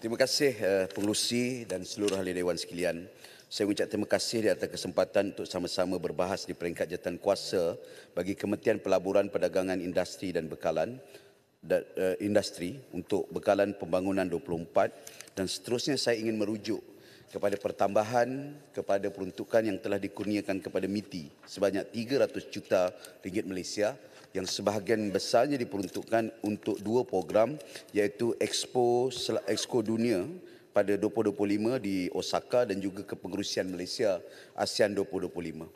Terima kasih uh, eh, pengurusi dan seluruh ahli dewan sekalian. Saya ucap terima kasih di atas kesempatan untuk sama-sama berbahas di peringkat jatuan kuasa bagi Kementerian Pelaburan Perdagangan Industri dan Bekalan dan, uh, eh, Industri untuk Bekalan Pembangunan 24 dan seterusnya saya ingin merujuk kepada pertambahan kepada peruntukan yang telah dikurniakan kepada MITI sebanyak 300 juta ringgit Malaysia yang sebahagian besarnya diperuntukkan untuk dua program iaitu Expo Expo Dunia pada 2025 di Osaka dan juga Kepengurusan Malaysia ASEAN 2025.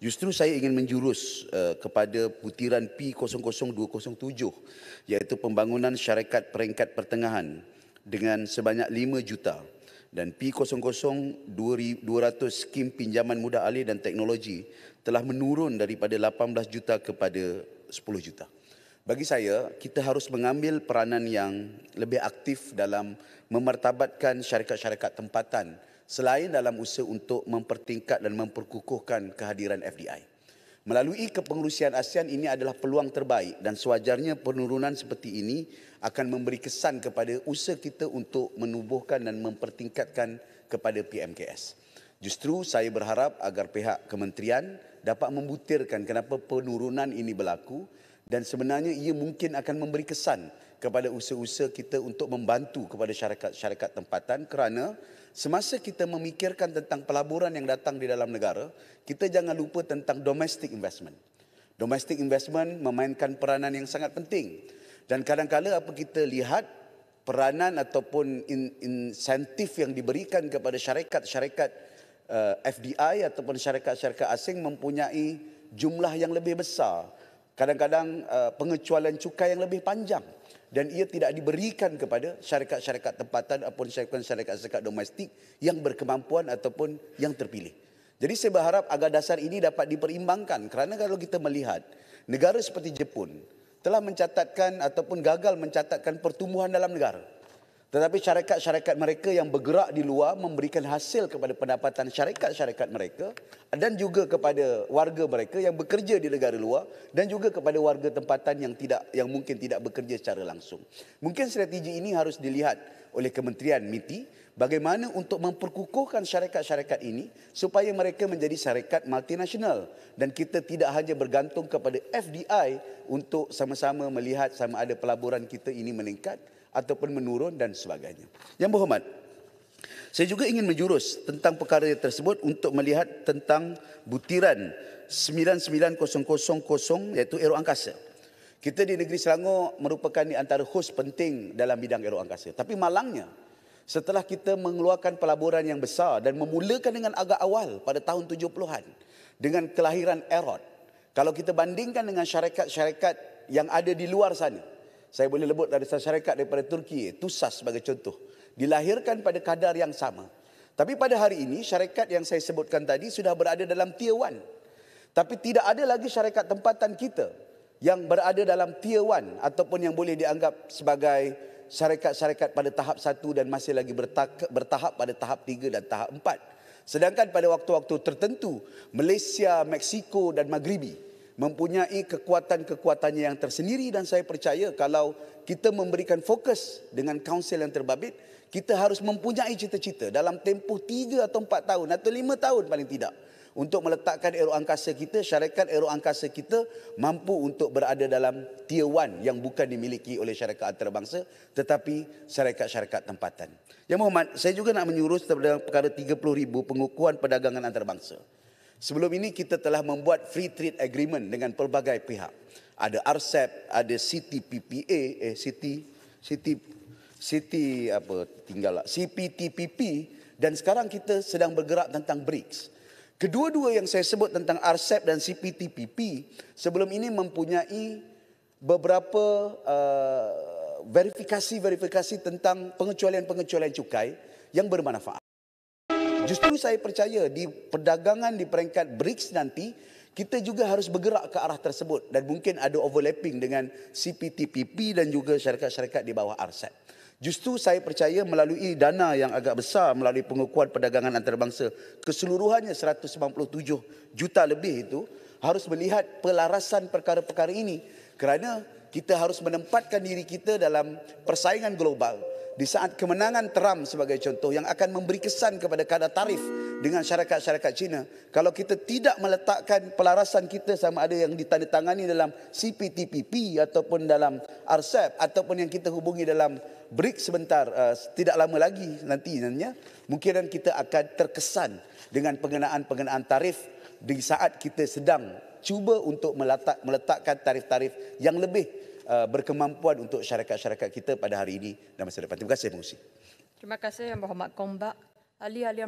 Justru saya ingin menjurus eh, kepada putiran P00207 iaitu pembangunan syarikat peringkat pertengahan dengan sebanyak 5 juta dan P00 200 skim pinjaman mudah alih dan teknologi telah menurun daripada 18 juta kepada 10 juta. Bagi saya, kita harus mengambil peranan yang lebih aktif dalam memertabatkan syarikat-syarikat tempatan selain dalam usaha untuk mempertingkat dan memperkukuhkan kehadiran FDI. Melalui kepengurusan ASEAN ini adalah peluang terbaik dan sewajarnya penurunan seperti ini akan memberi kesan kepada usaha kita untuk menubuhkan dan mempertingkatkan kepada PMKS. Justru saya berharap agar pihak kementerian dapat membutirkan kenapa penurunan ini berlaku dan sebenarnya ia mungkin akan memberi kesan kepada usaha-usaha kita untuk membantu kepada syarikat-syarikat tempatan kerana semasa kita memikirkan tentang pelaburan yang datang di dalam negara, kita jangan lupa tentang domestic investment. Domestic investment memainkan peranan yang sangat penting. Dan kadang-kadang apa kita lihat peranan ataupun in- insentif yang diberikan kepada syarikat-syarikat uh, eh, FDI ataupun syarikat-syarikat asing mempunyai jumlah yang lebih besar kadang-kadang uh, pengecualian cukai yang lebih panjang dan ia tidak diberikan kepada syarikat-syarikat tempatan ataupun syarikat-syarikat zakat domestik yang berkemampuan ataupun yang terpilih. Jadi saya berharap agar dasar ini dapat diperimbangkan kerana kalau kita melihat negara seperti Jepun telah mencatatkan ataupun gagal mencatatkan pertumbuhan dalam negara. Tetapi syarikat-syarikat mereka yang bergerak di luar memberikan hasil kepada pendapatan syarikat-syarikat mereka dan juga kepada warga mereka yang bekerja di negara luar dan juga kepada warga tempatan yang tidak yang mungkin tidak bekerja secara langsung. Mungkin strategi ini harus dilihat oleh Kementerian MITI bagaimana untuk memperkukuhkan syarikat-syarikat ini supaya mereka menjadi syarikat multinasional dan kita tidak hanya bergantung kepada FDI untuk sama-sama melihat sama ada pelaburan kita ini meningkat ataupun menurun dan sebagainya. Yang berhormat, saya juga ingin menjurus tentang perkara tersebut untuk melihat tentang butiran 99000 iaitu aero angkasa. Kita di negeri Selangor merupakan di antara host penting dalam bidang aero angkasa. Tapi malangnya, setelah kita mengeluarkan pelaburan yang besar dan memulakan dengan agak awal pada tahun 70-an dengan kelahiran Aerot, kalau kita bandingkan dengan syarikat-syarikat yang ada di luar sana, saya boleh lebut dari syarikat daripada Turki, Tusas sebagai contoh. Dilahirkan pada kadar yang sama. Tapi pada hari ini syarikat yang saya sebutkan tadi sudah berada dalam tier 1. Tapi tidak ada lagi syarikat tempatan kita yang berada dalam tier 1 ataupun yang boleh dianggap sebagai syarikat-syarikat pada tahap 1 dan masih lagi bertahap pada tahap 3 dan tahap 4. Sedangkan pada waktu-waktu tertentu Malaysia, Meksiko dan Maghribi mempunyai kekuatan-kekuatannya yang tersendiri dan saya percaya kalau kita memberikan fokus dengan kaunsel yang terbabit, kita harus mempunyai cita-cita dalam tempoh 3 atau 4 tahun atau 5 tahun paling tidak untuk meletakkan aero angkasa kita, syarikat aero angkasa kita mampu untuk berada dalam tier 1 yang bukan dimiliki oleh syarikat antarabangsa tetapi syarikat-syarikat tempatan. Yang Muhammad, saya juga nak menyuruh terhadap perkara 30,000 pengukuhan perdagangan antarabangsa. Sebelum ini kita telah membuat free trade agreement dengan pelbagai pihak. Ada RCEP, ada CTPPA, eh City, City, City apa tinggal lah, CPTPP dan sekarang kita sedang bergerak tentang BRICS. Kedua-dua yang saya sebut tentang RCEP dan CPTPP sebelum ini mempunyai beberapa eh, verifikasi-verifikasi uh, tentang pengecualian-pengecualian cukai yang bermanfaat. Justru saya percaya di perdagangan di peringkat BRICS nanti kita juga harus bergerak ke arah tersebut dan mungkin ada overlapping dengan CPTPP dan juga syarikat-syarikat di bawah RCEP. Justru saya percaya melalui dana yang agak besar melalui pengukuhan perdagangan antarabangsa keseluruhannya 197 juta lebih itu harus melihat pelarasan perkara-perkara ini kerana kita harus menempatkan diri kita dalam persaingan global di saat kemenangan Trump sebagai contoh yang akan memberi kesan kepada kadar tarif dengan syarikat-syarikat China kalau kita tidak meletakkan pelarasan kita sama ada yang ditandatangani dalam CPTPP ataupun dalam RCEP ataupun yang kita hubungi dalam BRICS sebentar uh, tidak lama lagi nanti nantinya mungkin kita akan terkesan dengan pengenaan-pengenaan tarif di saat kita sedang cuba untuk meletak, meletakkan tarif-tarif yang lebih Uh, berkemampuan untuk syarikat-syarikat kita pada hari ini dan masa depan. Terima kasih, Pengusi. Terima kasih, Yang Berhormat Kombak. Ali ahli